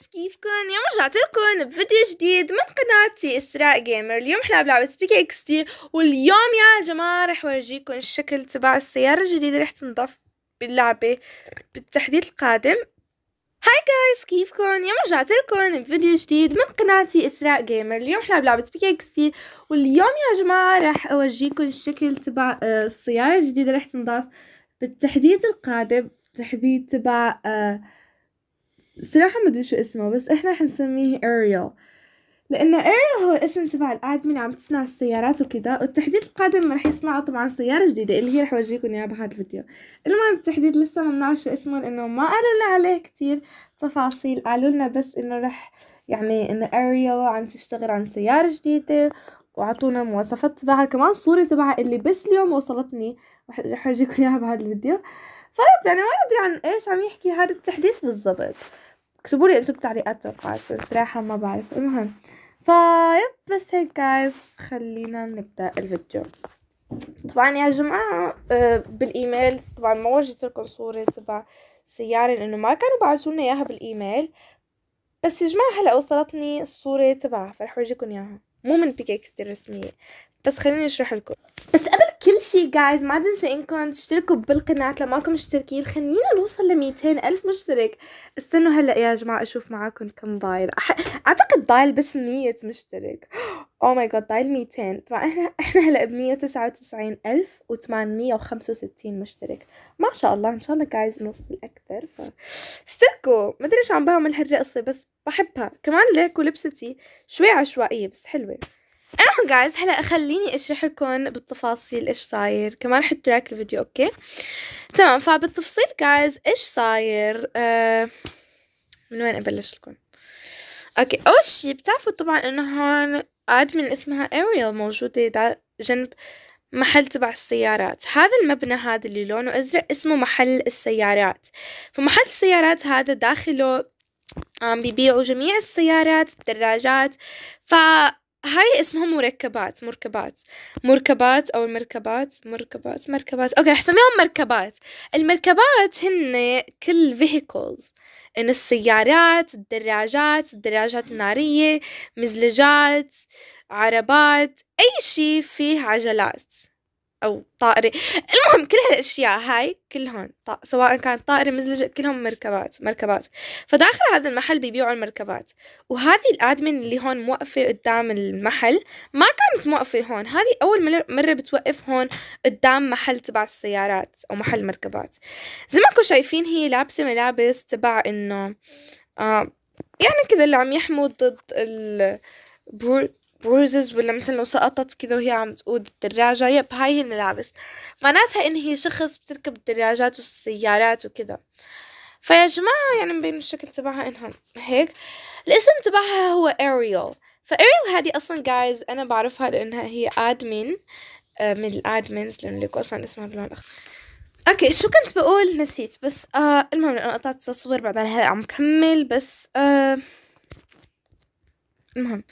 الناس كيفكن اليوم رجعت لكم بفيديو جديد من قناتي اسراء جيمر اليوم حلعب بلعبة بيكي اكس تي واليوم يا جماعة رح ورجيكم الشكل تبع السيارة الجديدة رح تنضاف باللعبة بالتحديث القادم هاي جايز كيفكن اليوم رجعت لكم بفيديو جديد من قناتي اسراء جيمر اليوم حلعب بلعبة بيكي اكس تي واليوم يا جماعة رح اورجيكم الشكل تبع آه، السيارة الجديدة رح تنضاف بالتحديث القادم تحديد تبع آه صراحة ما ادري شو اسمه بس احنا حنسميه اريال لأن اريال هو اسم تبع الآدمي اللي عم تصنع السيارات وكذا والتحديث القادم رح يصنعوا طبعا سيارة جديدة اللي هي رح أورجيكم إياها بهذا الفيديو المهم التحديث لسه ما بنعرف شو اسمه لأنه ما قالوا لنا عليه كتير تفاصيل قالوا لنا بس إنه رح يعني إنه اريال عم تشتغل عن سيارة جديدة وعطونا مواصفات تبعها كمان صورة تبعها اللي بس اليوم وصلتني رح أورجيكم إياها بهذا الفيديو فهمت طيب، يعني ما ندري عن إيش عم يحكي هذا التحديث بالضبط اكتبوا لي انتم بتعليقات توقعات بصراحة ما بعرف المهم فيب بس هيك جايز خلينا نبدأ الفيديو طبعا يا جماعة آه، بالايميل طبعا ما ورجيت لكم صورة تبع سيارة لانه ما كانوا بعثوا لنا اياها بالايميل بس يا جماعة هلا وصلتني الصورة تبعها فرح اورجيكم اياها مو من بيكيكس الرسمية بس خليني اشرح لكم بس قبل كل شيء جايز ما تنسوا انكم تشتركوا بالقناة لو ماكم مشتركين خلينا نوصل ل 200 الف مشترك استنوا هلا يا جماعة اشوف معاكم كم ضايل اعتقد ضايل بس 100 مشترك او ماي جاد ضايل 200 طبعا احنا احنا هلا ب 199865 مشترك ما شاء الله ان شاء الله جايز نوصل اكثر فاشتركوا ما ادري شو عم بعمل هالرقصة بس بحبها كمان ليك ولبستي شوي عشوائية بس حلوة المهم جايز هلا خليني اشرح لكم بالتفاصيل ايش صاير كمان حط لايك الفيديو اوكي تمام فبالتفصيل جايز ايش صاير آه من وين ابلش لكم اوكي اول شي بتعرفوا طبعا انه هون ادمن من اسمها اريال موجودة جنب محل تبع السيارات هذا المبنى هذا اللي لونه أزرق اسمه محل السيارات فمحل السيارات هذا داخله عم بيبيعوا جميع السيارات الدراجات ف هاي اسمها مركبات مركبات مركبات او المركبات مركبات مركبات اوكي رح اسميهم مركبات المركبات هن كل vehicles ان السيارات الدراجات الدراجات النارية مزلجات عربات اي شي فيه عجلات أو طائرة المهم كل هالأشياء هاي كلهم سواء كانت طائرة مزلجة كلهم مركبات مركبات فداخل هذا المحل بيبيعوا المركبات وهذه الآدمن اللي هون موقفة قدام المحل ما كانت موقفة هون هذه أول مرة بتوقف هون قدام محل تبع السيارات أو محل مركبات زي ما كنتوا شايفين هي لابسة ملابس تبع إنه آه يعني كذا اللي عم يحموا ضد البرود bruises ولا مثلا لو سقطت كذا وهي عم تقود الدراجة يب هاي هي الملابس معناتها إن هي شخص بتركب الدراجات والسيارات وكذا فيا جماعة يعني مبين الشكل تبعها إنها هيك الاسم تبعها هو أريال فاريل هذه أصلا جايز أنا بعرفها لأنها هي آدمين آه، من الادمنز لانه اللي اصلا اسمها باللون الاخضر اوكي شو كنت بقول نسيت بس آه المهم انا قطعت التصوير بعدين هلا عم كمل بس آه المهم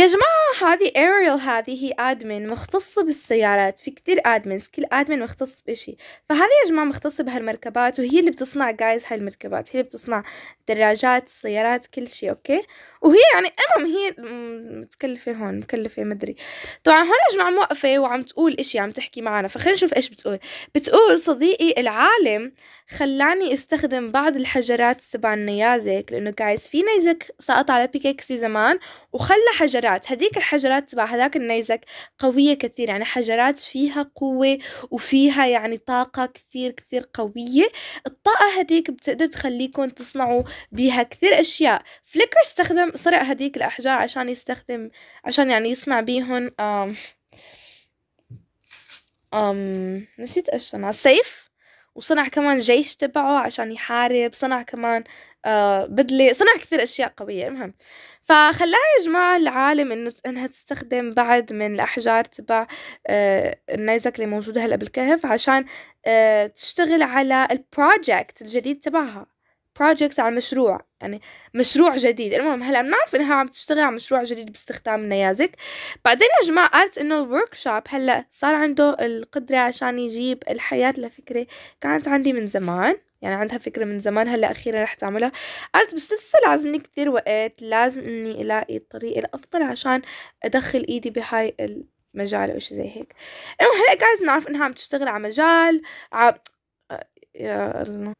يا جماعة هذه أريل هذه هي أدمن مختصة بالسيارات في كتير أدمنز كل أدمن مختص بإشي فهذه يا جماعة مختصة بهالمركبات وهي اللي بتصنع جايز هاي المركبات هي اللي بتصنع دراجات سيارات كل شيء أوكي وهي يعني أمم هي متكلفة هون مكلفة مدري طبعا هون يا جماعة موقفة وعم تقول إشي عم تحكي معنا فخلينا نشوف إيش بتقول بتقول صديقي العالم خلاني استخدم بعض الحجرات تبع النيازك لأنه جايز في نيزك سقط على بيكيكسي زمان وخلى حجرات حجرات هذيك الحجرات تبع هذاك النيزك قوية كثير يعني حجرات فيها قوة وفيها يعني طاقة كثير كثير قوية الطاقة هذيك بتقدر تخليكم تصنعوا بها كثير أشياء فليكر استخدم سرق هذيك الأحجار عشان يستخدم عشان يعني يصنع بيهم أم أم نسيت ايش صنع السيف وصنع كمان جيش تبعه عشان يحارب صنع كمان آه بدلة صنع كثير أشياء قوية المهم فخلاها يا جماعة العالم إنه إنها تستخدم بعض من الأحجار تبع آه النيزك اللي موجودة هلا بالكهف عشان آه تشتغل على البروجكت الجديد تبعها بروجكت على مشروع يعني مشروع جديد المهم هلا بنعرف انها عم تشتغل على مشروع جديد باستخدام النيازك بعدين يا جماعه قالت انه الورك شوب هلا صار عنده القدره عشان يجيب الحياه لفكره كانت عندي من زمان يعني عندها فكره من زمان هلا اخيرا رح تعملها قالت بس لسه لازمني كثير وقت لازم اني الاقي الطريقه الافضل عشان ادخل ايدي بهاي المجال او شيء زي هيك المهم هلا قاعد بنعرف انها عم تشتغل على مجال ع... آه، يا الله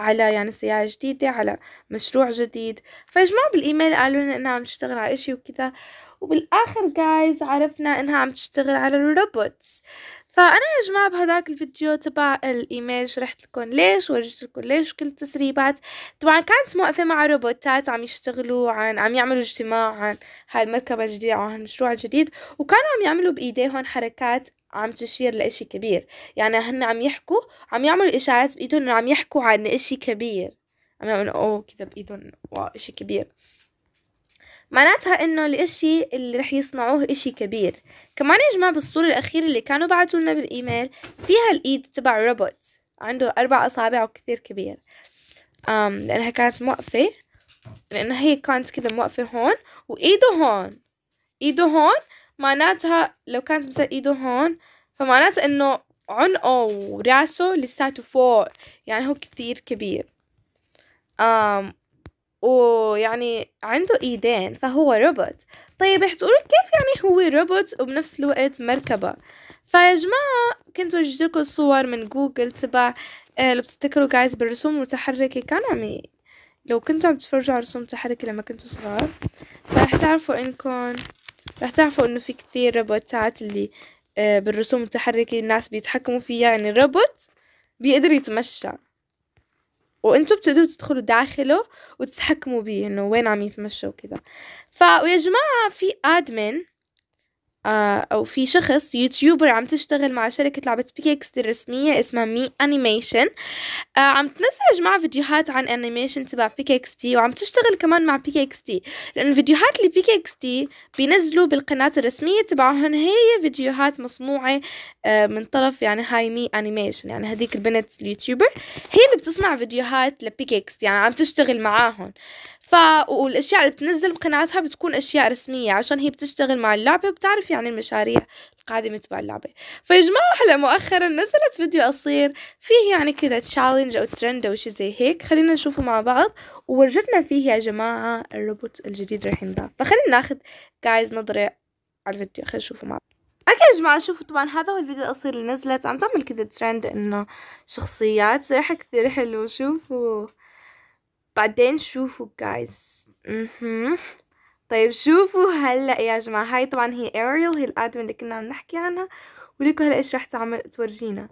على يعني سيارة جديدة على مشروع جديد فجمعوا بالإيميل قالوا لنا إنها عم تشتغل على إشي وكذا وبالآخر جايز عرفنا إنها عم تشتغل على الروبوتس فأنا يا جماعة بهذاك الفيديو تبع الإيميل شرحت لكم ليش ورجت لكم ليش كل التسريبات طبعا كانت موقفة مع روبوتات عم يشتغلوا عن عم يعملوا اجتماع عن هاي المركبة الجديدة عن المشروع الجديد وكانوا عم يعملوا بإيديهم حركات عم تشير لإشي كبير يعني هن عم يحكوا عم يعملوا إشارات بإيدهم إنه عم يحكوا عن إشي كبير عم يعملوا أوه كذا بإيدهم واو إشي كبير معناتها انه الاشي اللي رح يصنعوه اشي كبير كمان يا جماعة بالصورة الاخيرة اللي كانوا بعتوا لنا بالايميل فيها الايد تبع روبوت عنده اربع اصابع وكثير كبير أم لانها كانت موقفة لانها هي كانت كذا موقفة هون وايده هون ايده هون معناتها لو كانت مثلا ايده هون فمعناتها انه عنقه وراسه لساته فوق يعني هو كثير كبير آم ويعني عنده ايدين فهو روبوت طيب رح تقولوا كيف يعني هو روبوت وبنفس الوقت مركبة فيا جماعة كنت لكم صور من جوجل تبع آه، لو بتتذكروا جايز بالرسوم المتحركة كان عم لو كنتوا عم تتفرجوا على رسوم متحركة لما كنتوا صغار فرح تعرفوا انكم راح تعرفوا انه في كثير روبوتات اللي آه، بالرسوم المتحركة الناس بيتحكموا فيها يعني الروبوت بيقدر يتمشى وانتم بتقدروا تدخلوا داخله وتتحكموا بيه انه وين عم يتمشى وكذا ف ويا جماعة في ادمن آه، أو في شخص يوتيوبر عم تشتغل مع شركة لعبة بيكس الرسمية اسمها مي أنيميشن آه، عم تنسج مع فيديوهات عن أنيميشن تبع بيكس تي وعم تشتغل كمان مع بيكس تي لأن فيديوهات اللي بيكس تي بينزلوا بالقناة الرسمية تبعهم هي فيديوهات مصنوعة آه، من طرف يعني هاي مي أنيميشن يعني هذيك البنت اليوتيوبر هي اللي بتصنع فيديوهات لبيكس يعني عم تشتغل معاهم ف والاشياء اللي بتنزل بقناتها بتكون اشياء رسميه عشان هي بتشتغل مع اللعبه وبتعرف يعني المشاريع القادمه تبع اللعبه فيا جماعه هلا مؤخرا نزلت فيديو قصير فيه يعني كذا تشالنج او ترند او شيء زي هيك خلينا نشوفه مع بعض وورجتنا فيه يا جماعه الروبوت الجديد راح ينضاف فخلينا ناخذ جايز نظره على الفيديو خلينا نشوفه مع بعض اوكي يا جماعه شوفوا طبعا هذا هو الفيديو القصير اللي نزلت عم تعمل كذا ترند انه شخصيات صراحه كثير حلو شوفوا بعدين شوفوا جايز طيب شوفوا هلا يا جماعه هاي طبعا هي اريل هي الادمن اللي كنا عم نحكي عنها وليكو هلا ايش رح تعمل تورجينا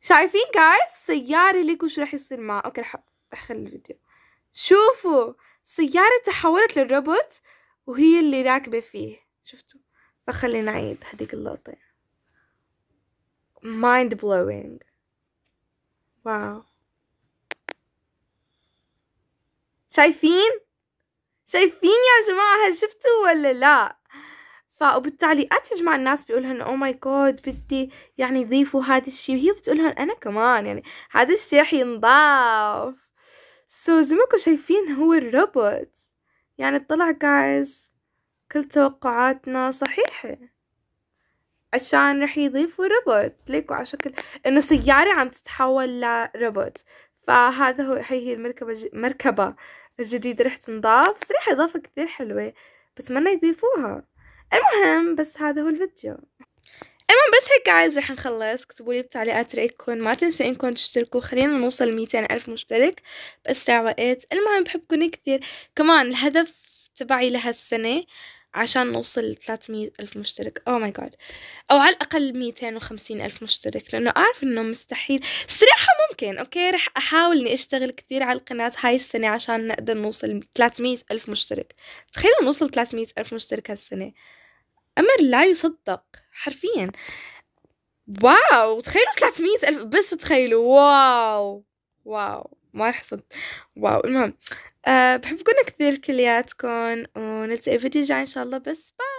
شايفين جايز سياره ليكو شو رح يصير معها اوكي رح اخلي الفيديو شوفوا سيارة تحولت للروبوت وهي اللي راكبة فيه شفتوا فخلينا نعيد هذيك اللقطة mind blowing واو شايفين شايفين يا جماعة هل شفتوا ولا لا فبالتعليقات يا جماعة الناس لهم او ماي جاد بدي يعني يضيفوا هذا الشيء وهي لهم انا كمان يعني هذا الشيء رح ينضاف سو so, زي ما كنتوا شايفين هو الروبوت يعني طلع جايز كل توقعاتنا صحيحة عشان رح يضيفوا روبوت ليكوا على شكل انه سيارة عم تتحول لروبوت فهذا هو هي المركبة مركبة الجديد رح تنضاف صراحة إضافة كثير حلوة بتمنى يضيفوها المهم بس هذا هو الفيديو المهم بس هيك عايز رح نخلص كتبوا لي بتعليقات رايكم ما تنسوا انكم تشتركوا خلينا نوصل 200 الف مشترك باسرع وقت المهم بحبكم كثير كمان الهدف تبعي لهالسنه عشان نوصل ل ألف مشترك أو ماي جاد أو على الأقل ميتين وخمسين ألف مشترك لأنه أعرف إنه مستحيل صراحة ممكن أوكي رح أحاول إني أشتغل كثير على القناة هاي السنة عشان نقدر نوصل ثلاثمية ألف مشترك تخيلوا نوصل ثلاثمية ألف مشترك هالسنة أمر لا يصدق حرفيا واو تخيلوا 300 ألف بس تخيلوا واو واو ما راح صد واو المهم أه بحبكم كثير كلياتكم ونلتقي فيديو جاي ان شاء الله بس باي